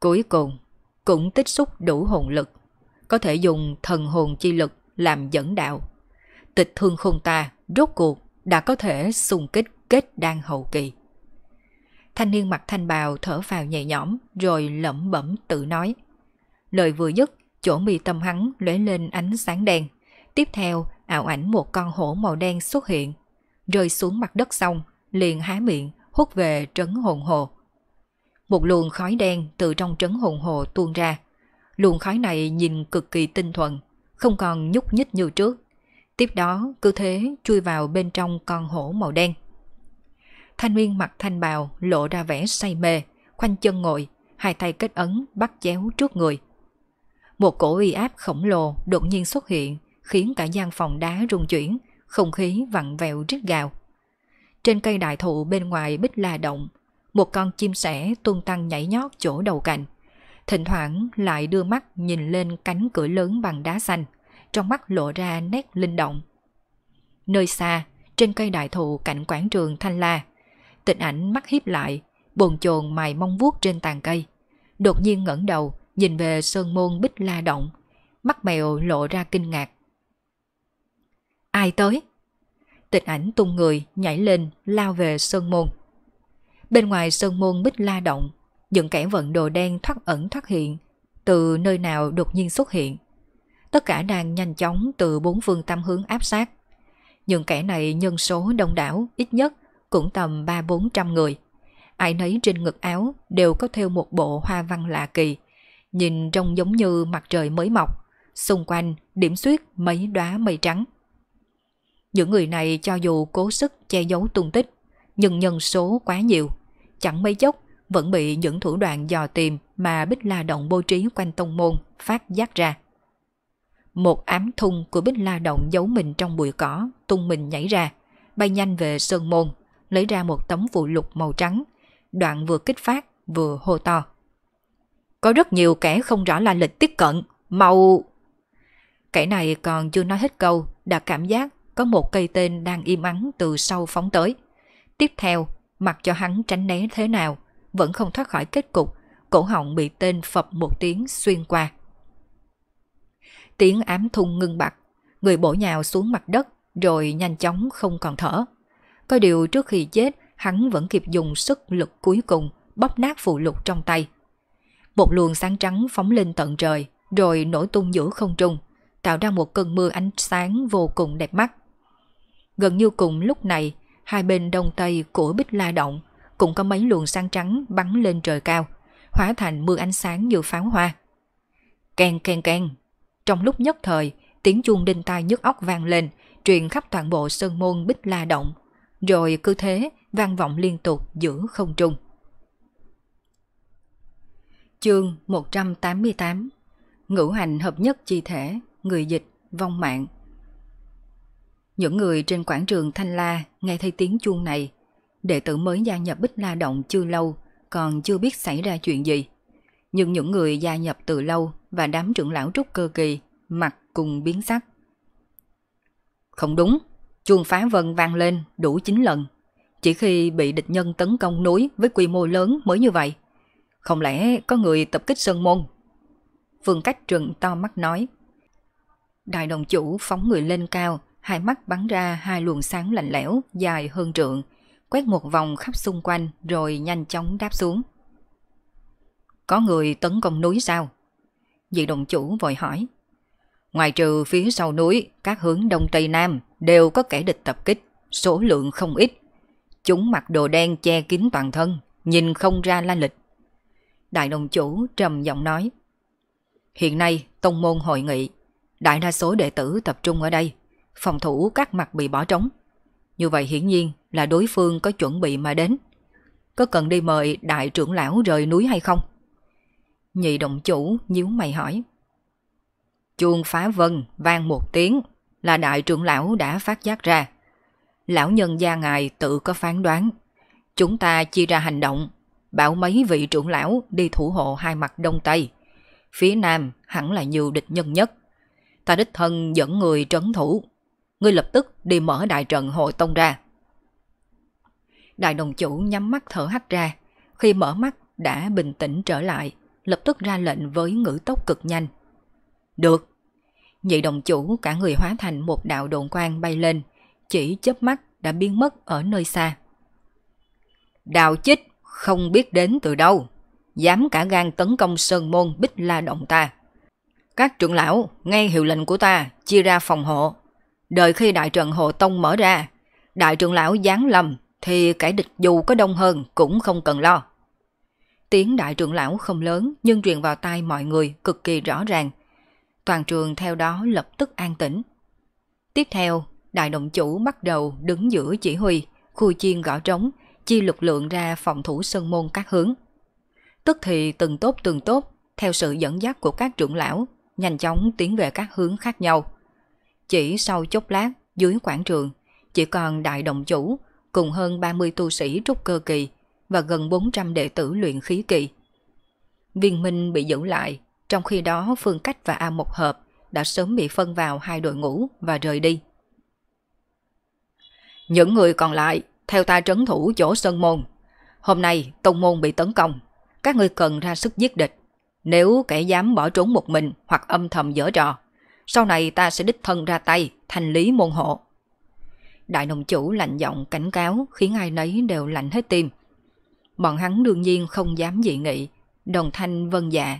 Cuối cùng, cũng tích xúc đủ hồn lực, có thể dùng thần hồn chi lực làm dẫn đạo. Tịch thương khôn ta rốt cuộc đã có thể xung kích kết đan hậu kỳ. Thanh niên mặt thanh bào thở vào nhẹ nhõm rồi lẩm bẩm tự nói. Lời vừa dứt, chỗ mi tâm hắn lóe lên ánh sáng đen. Tiếp theo, ảo ảnh một con hổ màu đen xuất hiện rơi xuống mặt đất xong, liền há miệng, hút về trấn hồn hồ. Một luồng khói đen từ trong trấn hồn hồ tuôn ra. Luồng khói này nhìn cực kỳ tinh thuần, không còn nhúc nhích như trước. Tiếp đó cứ thế chui vào bên trong con hổ màu đen. Thanh Nguyên mặc thanh bào lộ ra vẻ say mê, khoanh chân ngồi, hai tay kết ấn bắt chéo trước người. Một cổ uy áp khổng lồ đột nhiên xuất hiện, khiến cả gian phòng đá rung chuyển, không khí vặn vẹo rít gào. Trên cây đại thụ bên ngoài bích la động, một con chim sẻ tung tăng nhảy nhót chỗ đầu cành. Thỉnh thoảng lại đưa mắt nhìn lên cánh cửa lớn bằng đá xanh, trong mắt lộ ra nét linh động. Nơi xa, trên cây đại thụ cạnh quảng trường Thanh La, tịch ảnh mắt hiếp lại, bồn chồn mài mong vuốt trên tàn cây. Đột nhiên ngẩng đầu, nhìn về sơn môn bích la động, mắt mèo lộ ra kinh ngạc. Ai tới? Tịch ảnh tung người, nhảy lên, lao về sơn môn. Bên ngoài sơn môn bích la động, những kẻ vận đồ đen thoát ẩn thoát hiện, từ nơi nào đột nhiên xuất hiện. Tất cả đang nhanh chóng từ bốn phương tam hướng áp sát. Những kẻ này nhân số đông đảo, ít nhất cũng tầm ba bốn trăm người. Ai nấy trên ngực áo đều có theo một bộ hoa văn lạ kỳ, nhìn trông giống như mặt trời mới mọc, xung quanh điểm xuyết mấy đóa mây trắng. Những người này cho dù cố sức che giấu tung tích, nhưng nhân số quá nhiều. Chẳng mấy chốc vẫn bị những thủ đoạn dò tìm mà Bích La Động bố trí quanh tông môn phát giác ra. Một ám thung của Bích La Động giấu mình trong bụi cỏ, tung mình nhảy ra, bay nhanh về sơn môn, lấy ra một tấm phụ lục màu trắng, đoạn vừa kích phát vừa hô to. Có rất nhiều kẻ không rõ là lịch tiếp cận, màu... Kẻ này còn chưa nói hết câu, đã cảm giác có một cây tên đang im ắng từ sau phóng tới. Tiếp theo, mặc cho hắn tránh né thế nào, vẫn không thoát khỏi kết cục, cổ họng bị tên phập một tiếng xuyên qua. Tiếng ám thung ngưng bặt, người bổ nhào xuống mặt đất rồi nhanh chóng không còn thở. Có điều trước khi chết, hắn vẫn kịp dùng sức lực cuối cùng bóp nát phụ lục trong tay. Một luồng sáng trắng phóng lên tận trời, rồi nổi tung giữa không trung, tạo ra một cơn mưa ánh sáng vô cùng đẹp mắt. Gần như cùng lúc này, hai bên đông tây của Bích La Động cũng có mấy luồng sáng trắng bắn lên trời cao, hóa thành mưa ánh sáng như pháo hoa. keng keng keng Trong lúc nhất thời, tiếng chuông đinh tai nhức óc vang lên, truyền khắp toàn bộ sơn môn Bích La Động, rồi cứ thế vang vọng liên tục giữa không trung. Chương 188 Ngũ hành hợp nhất chi thể, người dịch, vong mạng những người trên quảng trường Thanh La nghe thấy tiếng chuông này, đệ tử mới gia nhập Bích La Động chưa lâu, còn chưa biết xảy ra chuyện gì. Nhưng những người gia nhập từ lâu và đám trưởng lão trúc cơ kỳ, mặt cùng biến sắc. Không đúng, chuông phá vân vang lên đủ 9 lần. Chỉ khi bị địch nhân tấn công núi với quy mô lớn mới như vậy. Không lẽ có người tập kích Sơn Môn? Phương Cách trừng to mắt nói. Đại đồng chủ phóng người lên cao, hai mắt bắn ra hai luồng sáng lạnh lẽo dài hơn trượng, quét một vòng khắp xung quanh rồi nhanh chóng đáp xuống. Có người tấn công núi sao? vị đồng chủ vội hỏi. Ngoài trừ phía sau núi, các hướng đông tây nam đều có kẻ địch tập kích, số lượng không ít. Chúng mặc đồ đen che kín toàn thân, nhìn không ra la lịch. Đại đồng chủ trầm giọng nói. Hiện nay, tông môn hội nghị, đại đa số đệ tử tập trung ở đây, phòng thủ các mặt bị bỏ trống. Như vậy hiển nhiên là đối phương có chuẩn bị mà đến. Có cần đi mời đại trưởng lão rời núi hay không? Nhị động chủ nhíu mày hỏi. Chuông phá vân vang một tiếng là đại trưởng lão đã phát giác ra. Lão nhân gia ngài tự có phán đoán. Chúng ta chia ra hành động, bảo mấy vị trưởng lão đi thủ hộ hai mặt đông tây. Phía nam hẳn là nhiều địch nhân nhất. Ta đích thân dẫn người trấn thủ, Ngươi lập tức đi mở đại trận hội tông ra. Đại đồng chủ nhắm mắt thở hắt ra. Khi mở mắt đã bình tĩnh trở lại, lập tức ra lệnh với ngữ tốc cực nhanh. Được. Nhị đồng chủ cả người hóa thành một đạo đồn quang bay lên, chỉ chớp mắt đã biến mất ở nơi xa. Đạo chích không biết đến từ đâu, dám cả gan tấn công sơn môn bích la động ta. Các trưởng lão, ngay hiệu lệnh của ta, chia ra phòng hộ, Đợi khi đại trận Hồ Tông mở ra, đại trưởng lão giáng lầm thì kẻ địch dù có đông hơn cũng không cần lo. Tiếng đại trưởng lão không lớn nhưng truyền vào tai mọi người cực kỳ rõ ràng. Toàn trường theo đó lập tức an tĩnh. Tiếp theo, đại động chủ bắt đầu đứng giữa chỉ huy, khu chiên gõ trống, chia lực lượng ra phòng thủ sân môn các hướng. Tức thì từng tốt từng tốt, theo sự dẫn dắt của các trưởng lão, nhanh chóng tiến về các hướng khác nhau. Chỉ sau chốc lát, dưới quảng trường, chỉ còn đại động chủ cùng hơn 30 tu sĩ trúc cơ kỳ và gần 400 đệ tử luyện khí kỳ. Viên Minh bị giữ lại, trong khi đó Phương Cách và A Một Hợp đã sớm bị phân vào hai đội ngũ và rời đi. Những người còn lại, theo ta trấn thủ chỗ Sơn Môn. Hôm nay, Tông Môn bị tấn công. Các ngươi cần ra sức giết địch. Nếu kẻ dám bỏ trốn một mình hoặc âm thầm dở trò, sau này ta sẽ đích thân ra tay, thành lý môn hộ. Đại đồng chủ lạnh giọng cảnh cáo khiến ai nấy đều lạnh hết tim. Bọn hắn đương nhiên không dám dị nghị, đồng thanh vân dạ.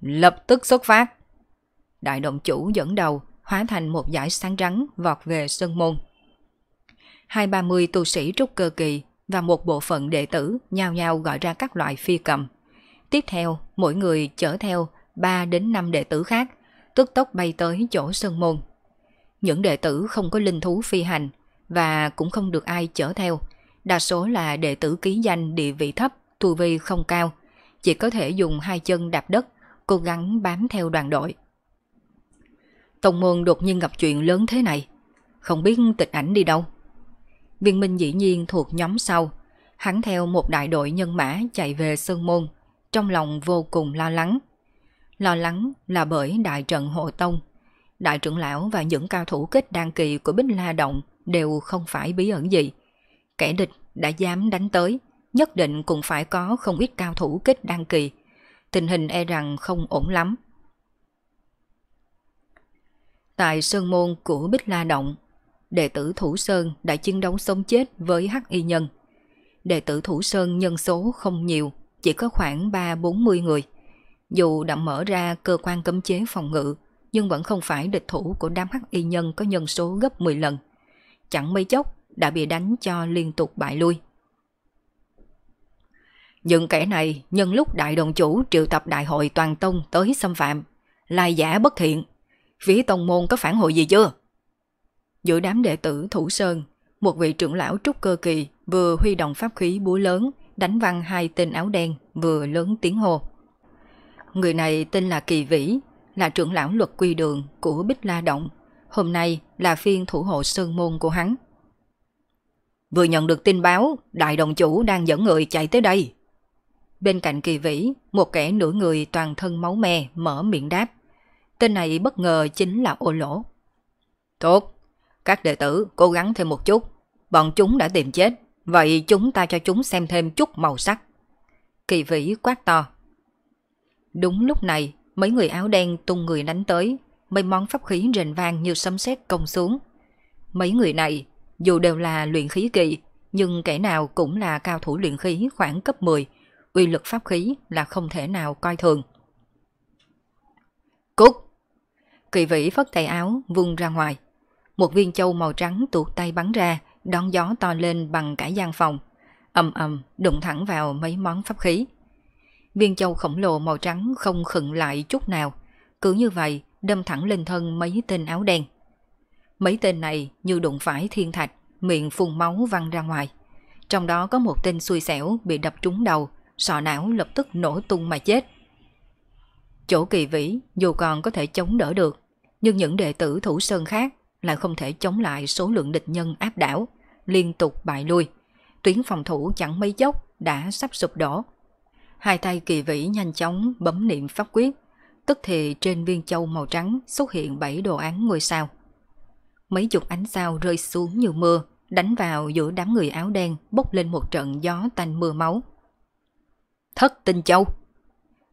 Lập tức xuất phát. Đại động chủ dẫn đầu, hóa thành một dải sáng rắn vọt về sân môn. Hai ba mươi tu sĩ trúc cơ kỳ và một bộ phận đệ tử nhau nhau gọi ra các loại phi cầm. Tiếp theo, mỗi người chở theo ba đến năm đệ tử khác tức tốc bay tới chỗ sơn môn. Những đệ tử không có linh thú phi hành và cũng không được ai chở theo, đa số là đệ tử ký danh địa vị thấp, tu vi không cao, chỉ có thể dùng hai chân đạp đất, cố gắng bám theo đoàn đội. Tông môn đột nhiên gặp chuyện lớn thế này, không biết tịch ảnh đi đâu. Viên Minh dĩ nhiên thuộc nhóm sau, hắn theo một đại đội nhân mã chạy về Sơn Môn, trong lòng vô cùng lo lắng. Lo lắng là bởi đại trận hộ tông. Đại trưởng lão và những cao thủ kết đan kỳ của Bích La Động đều không phải bí ẩn gì. Kẻ địch đã dám đánh tới, nhất định cũng phải có không ít cao thủ kết đan kỳ. Tình hình e rằng không ổn lắm. Tại sơn môn của Bích La Động, đệ tử Thủ Sơn đã chiến đấu sống chết với Hắc Y Nhân. Đệ tử Thủ Sơn nhân số không nhiều, chỉ có khoảng 3-40 người – dù đã mở ra cơ quan cấm chế phòng ngự, nhưng vẫn không phải địch thủ của đám hắc y nhân có nhân số gấp 10 lần. Chẳng mấy chốc đã bị đánh cho liên tục bại lui. Những kẻ này nhân lúc đại đồng chủ triệu tập đại hội toàn tông tới xâm phạm, lai giả bất thiện. Phía tông môn có phản hồi gì chưa? Giữa đám đệ tử Thủ Sơn, một vị trưởng lão trúc cơ kỳ vừa huy động pháp khí búa lớn, đánh văng hai tên áo đen vừa lớn tiếng hồ. Người này tên là Kỳ Vĩ, là trưởng lão luật quy đường của Bích La Động. Hôm nay là phiên thủ hộ sơn môn của hắn. Vừa nhận được tin báo, đại đồng chủ đang dẫn người chạy tới đây. Bên cạnh kỳ vĩ, một kẻ nửa người toàn thân máu me mở miệng đáp. Tên này bất ngờ chính là ô lỗ. Tốt, các đệ tử cố gắng thêm một chút. Bọn chúng đã tìm chết, vậy chúng ta cho chúng xem thêm chút màu sắc. Kỳ vĩ quát to. Đúng lúc này, mấy người áo đen tung người đánh tới, mấy món pháp khí rền vang như sấm sét công xuống. Mấy người này, dù đều là luyện khí kỳ, nhưng kẻ nào cũng là cao thủ luyện khí khoảng cấp 10, uy lực pháp khí là không thể nào coi thường. Cút! Kỳ vĩ phất tay áo vung ra ngoài. Một viên châu màu trắng tuột tay bắn ra, đón gió to lên bằng cả gian phòng. ầm ầm đụng thẳng vào mấy món pháp khí viên châu khổng lồ màu trắng không khựng lại chút nào, cứ như vậy đâm thẳng lên thân mấy tên áo đen. Mấy tên này như đụng phải thiên thạch, miệng phun máu văng ra ngoài. Trong đó có một tên xui xẻo bị đập trúng đầu, sọ não lập tức nổ tung mà chết. Chỗ kỳ vĩ dù còn có thể chống đỡ được, nhưng những đệ tử thủ sơn khác lại không thể chống lại số lượng địch nhân áp đảo, liên tục bại lui. Tuyến phòng thủ chẳng mấy chốc đã sắp sụp đổ hai tay kỳ vĩ nhanh chóng bấm niệm pháp quyết. Tức thì trên viên châu màu trắng xuất hiện bảy đồ án ngôi sao. Mấy chục ánh sao rơi xuống như mưa, đánh vào giữa đám người áo đen bốc lên một trận gió tanh mưa máu. Thất tinh châu!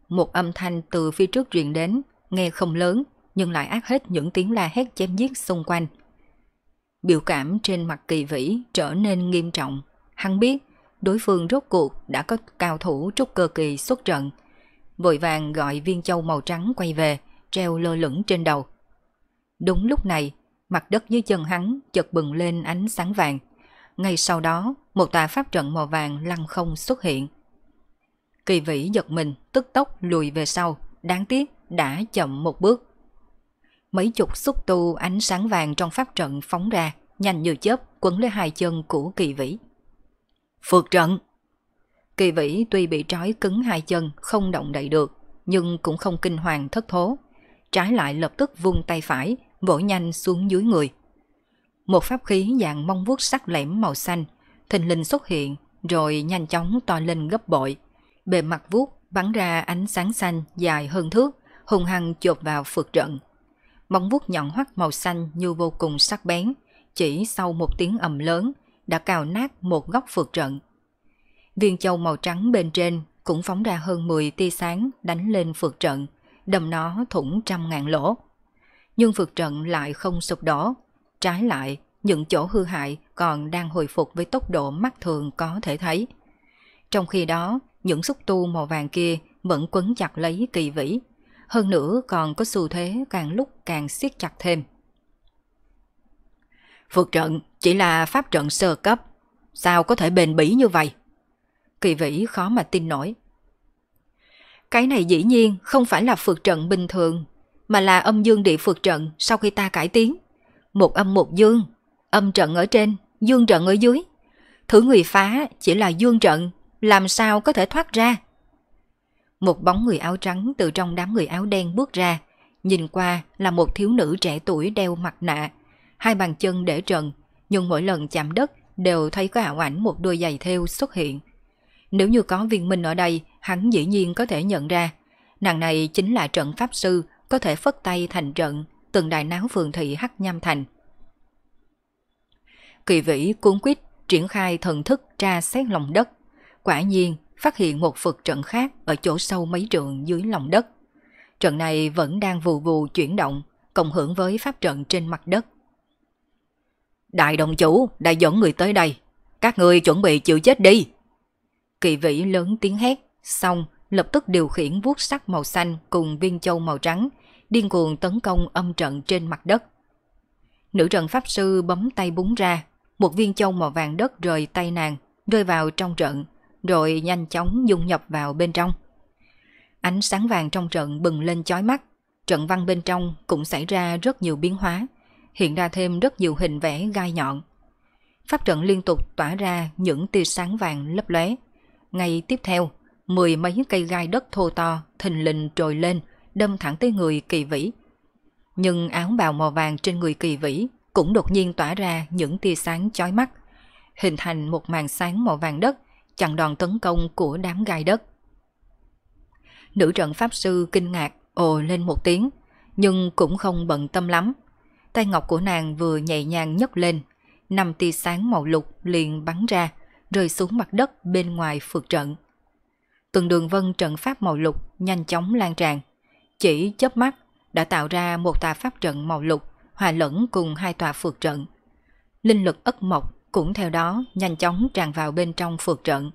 Một âm thanh từ phía trước truyền đến, nghe không lớn nhưng lại ác hết những tiếng la hét chém giết xung quanh. Biểu cảm trên mặt kỳ vĩ trở nên nghiêm trọng. Hắn biết đối phương rốt cuộc đã có cao thủ trúc cơ kỳ xuất trận. Vội vàng gọi viên châu màu trắng quay về, treo lơ lửng trên đầu. Đúng lúc này, mặt đất dưới chân hắn chợt bừng lên ánh sáng vàng. Ngay sau đó, một tà pháp trận màu vàng lăng không xuất hiện. Kỳ vĩ giật mình, tức tốc lùi về sau, đáng tiếc đã chậm một bước. Mấy chục xúc tu ánh sáng vàng trong pháp trận phóng ra, nhanh như chớp quấn lấy hai chân của kỳ vĩ. Phượt trận! Kỳ vĩ tuy bị trói cứng hai chân, không động đậy được, nhưng cũng không kinh hoàng thất thố. Trái lại lập tức vung tay phải, vỗ nhanh xuống dưới người. Một pháp khí dạng mong vuốt sắc lẻm màu xanh, thình lình xuất hiện, rồi nhanh chóng to lên gấp bội. Bề mặt vuốt bắn ra ánh sáng xanh dài hơn thước, hung hăng chộp vào phượt trận. mong vuốt nhọn hoắt màu xanh như vô cùng sắc bén, chỉ sau một tiếng ầm lớn, đã cào nát một góc phượt trận. Viên châu màu trắng bên trên cũng phóng ra hơn 10 tia sáng đánh lên phượt trận, đầm nó thủng trăm ngàn lỗ. Nhưng phượt trận lại không sụp đổ, trái lại những chỗ hư hại còn đang hồi phục với tốc độ mắt thường có thể thấy. Trong khi đó, những xúc tu màu vàng kia vẫn quấn chặt lấy kỳ vĩ, hơn nữa còn có xu thế càng lúc càng siết chặt thêm phượt trận chỉ là pháp trận sơ cấp. Sao có thể bền bỉ như vậy? Kỳ vĩ khó mà tin nổi. Cái này dĩ nhiên không phải là phượt trận bình thường, mà là âm dương địa phượt trận sau khi ta cải tiến. Một âm một dương, âm trận ở trên, dương trận ở dưới. Thứ người phá chỉ là dương trận, làm sao có thể thoát ra? Một bóng người áo trắng từ trong đám người áo đen bước ra, nhìn qua là một thiếu nữ trẻ tuổi đeo mặt nạ, hai bàn chân để trần, nhưng mỗi lần chạm đất đều thấy có ảo ảnh một đôi giày theo xuất hiện. Nếu như có viên minh ở đây, hắn dĩ nhiên có thể nhận ra, nàng này chính là trận pháp sư có thể phất tay thành trận, từng đại náo phường thị hắc nham thành. Kỳ vĩ cuốn quýt triển khai thần thức tra xét lòng đất. Quả nhiên, phát hiện một phật trận khác ở chỗ sâu mấy trượng dưới lòng đất. Trận này vẫn đang vù vù chuyển động, cộng hưởng với pháp trận trên mặt đất. Đại đồng chủ đã dẫn người tới đây. Các người chuẩn bị chịu chết đi. Kỳ vĩ lớn tiếng hét, xong lập tức điều khiển vuốt sắt màu xanh cùng viên châu màu trắng, điên cuồng tấn công âm trận trên mặt đất. Nữ trận pháp sư bấm tay búng ra, một viên châu màu vàng đất rời tay nàng, rơi vào trong trận, rồi nhanh chóng dung nhập vào bên trong. Ánh sáng vàng trong trận bừng lên chói mắt, trận văn bên trong cũng xảy ra rất nhiều biến hóa hiện ra thêm rất nhiều hình vẽ gai nhọn. Pháp trận liên tục tỏa ra những tia sáng vàng lấp lóe. Ngay tiếp theo, mười mấy cây gai đất thô to, thình lình trồi lên, đâm thẳng tới người kỳ vĩ. Nhưng áo bào màu vàng trên người kỳ vĩ cũng đột nhiên tỏa ra những tia sáng chói mắt, hình thành một màn sáng màu vàng đất chặn đòn tấn công của đám gai đất. Nữ trận pháp sư kinh ngạc ồ lên một tiếng, nhưng cũng không bận tâm lắm tay ngọc của nàng vừa nhẹ nhàng nhấc lên, năm tia sáng màu lục liền bắn ra, rơi xuống mặt đất bên ngoài phượt trận. Từng đường vân trận pháp màu lục nhanh chóng lan tràn, chỉ chớp mắt đã tạo ra một tòa pháp trận màu lục hòa lẫn cùng hai tòa phượt trận. Linh lực ất mộc cũng theo đó nhanh chóng tràn vào bên trong phượt trận.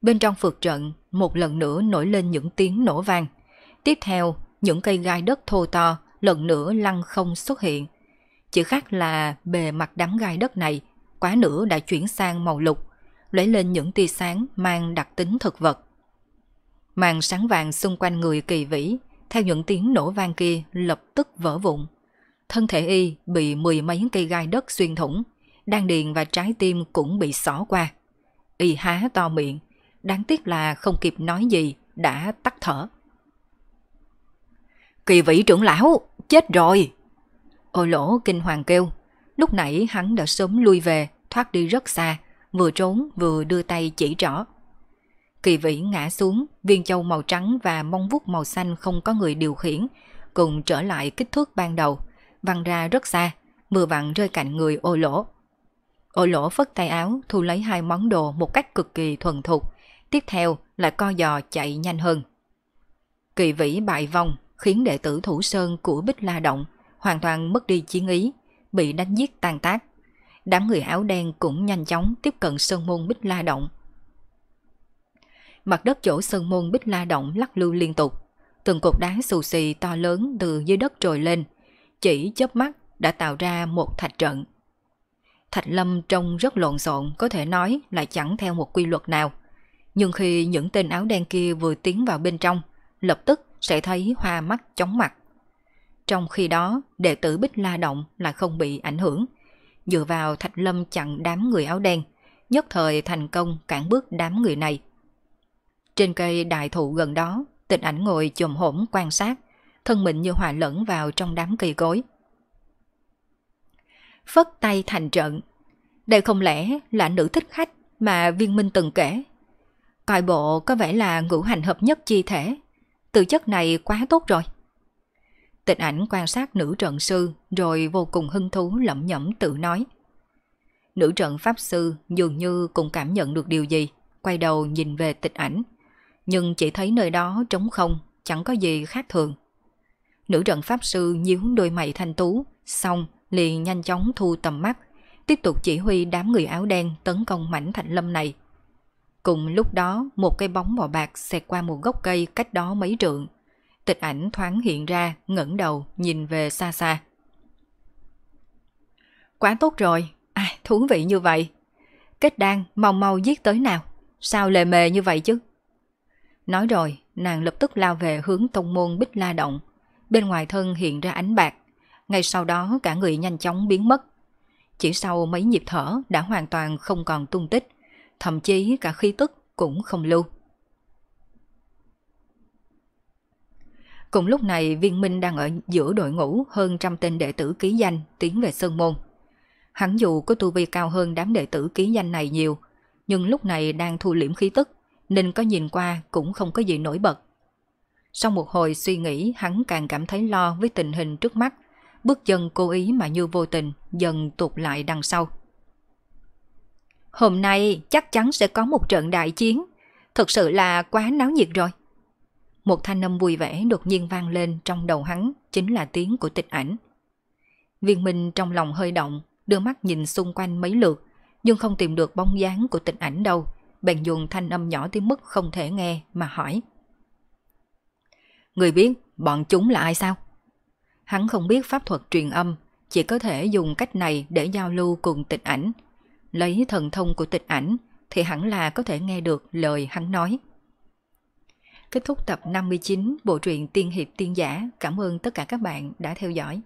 Bên trong phượt trận một lần nữa nổi lên những tiếng nổ vang. Tiếp theo, những cây gai đất thô to lần nữa lăng không xuất hiện. Chỉ khác là bề mặt đám gai đất này quá nữa đã chuyển sang màu lục, lấy lên những tia sáng mang đặc tính thực vật. Màn sáng vàng xung quanh người kỳ vĩ, theo những tiếng nổ vang kia lập tức vỡ vụn. Thân thể y bị mười mấy cây gai đất xuyên thủng, đan điền và trái tim cũng bị xỏ qua. Y há to miệng, đáng tiếc là không kịp nói gì, đã tắt thở. Kỳ vĩ trưởng lão, chết rồi. Ô lỗ kinh hoàng kêu. Lúc nãy hắn đã sớm lui về, thoát đi rất xa, vừa trốn vừa đưa tay chỉ rõ. Kỳ vĩ ngã xuống, viên châu màu trắng và mong vuốt màu xanh không có người điều khiển, cùng trở lại kích thước ban đầu, văng ra rất xa, vừa vặn rơi cạnh người ô lỗ. Ô lỗ phất tay áo thu lấy hai món đồ một cách cực kỳ thuần thục, tiếp theo là co giò chạy nhanh hơn. Kỳ vĩ bại vong, khiến đệ tử thủ sơn của Bích La Động hoàn toàn mất đi chiến ý, bị đánh giết tan tác. Đám người áo đen cũng nhanh chóng tiếp cận sơn môn Bích La Động. Mặt đất chỗ sơn môn Bích La Động lắc lư liên tục, từng cột đá xù xì to lớn từ dưới đất trồi lên, chỉ chớp mắt đã tạo ra một thạch trận. Thạch lâm trông rất lộn xộn, có thể nói là chẳng theo một quy luật nào. Nhưng khi những tên áo đen kia vừa tiến vào bên trong, lập tức sẽ thấy hoa mắt chóng mặt. Trong khi đó, đệ tử Bích La Động là không bị ảnh hưởng. Dựa vào Thạch Lâm chặn đám người áo đen, nhất thời thành công cản bước đám người này. Trên cây đại thụ gần đó, tịch ảnh ngồi chồm hổm quan sát, thân mình như hòa lẫn vào trong đám cây cối. Phất tay thành trận. Đây không lẽ là nữ thích khách mà viên minh từng kể. Coi bộ có vẻ là ngũ hành hợp nhất chi thể từ chất này quá tốt rồi. Tịnh ảnh quan sát nữ trận sư rồi vô cùng hưng thú lẩm nhẩm tự nói. Nữ trận pháp sư dường như cũng cảm nhận được điều gì, quay đầu nhìn về tịch ảnh. Nhưng chỉ thấy nơi đó trống không, chẳng có gì khác thường. Nữ trận pháp sư nhíu đôi mày thanh tú, xong liền nhanh chóng thu tầm mắt, tiếp tục chỉ huy đám người áo đen tấn công mảnh thạch lâm này – Cùng lúc đó, một cây bóng màu bạc xẹt qua một gốc cây cách đó mấy trượng. Tịch ảnh thoáng hiện ra, ngẩng đầu, nhìn về xa xa. Quá tốt rồi, à, thú vị như vậy. Kết đan, mau mau giết tới nào. Sao lề mề như vậy chứ? Nói rồi, nàng lập tức lao về hướng tông môn bích la động. Bên ngoài thân hiện ra ánh bạc. Ngay sau đó cả người nhanh chóng biến mất. Chỉ sau mấy nhịp thở đã hoàn toàn không còn tung tích thậm chí cả khí tức cũng không lưu. Cùng lúc này viên minh đang ở giữa đội ngũ hơn trăm tên đệ tử ký danh tiến về Sơn Môn. Hắn dù có tu vi cao hơn đám đệ tử ký danh này nhiều, nhưng lúc này đang thu liễm khí tức, nên có nhìn qua cũng không có gì nổi bật. Sau một hồi suy nghĩ hắn càng cảm thấy lo với tình hình trước mắt, bước chân cố ý mà như vô tình dần tụt lại đằng sau. Hôm nay chắc chắn sẽ có một trận đại chiến. Thật sự là quá náo nhiệt rồi. Một thanh âm vui vẻ đột nhiên vang lên trong đầu hắn, chính là tiếng của tịch ảnh. Viên Minh trong lòng hơi động, đưa mắt nhìn xung quanh mấy lượt, nhưng không tìm được bóng dáng của tịch ảnh đâu, bèn dùng thanh âm nhỏ tới mức không thể nghe mà hỏi. Người biết bọn chúng là ai sao? Hắn không biết pháp thuật truyền âm, chỉ có thể dùng cách này để giao lưu cùng tịch ảnh, lấy thần thông của tịch ảnh thì hẳn là có thể nghe được lời hắn nói. Kết thúc tập 59 bộ truyện Tiên Hiệp Tiên Giả. Cảm ơn tất cả các bạn đã theo dõi.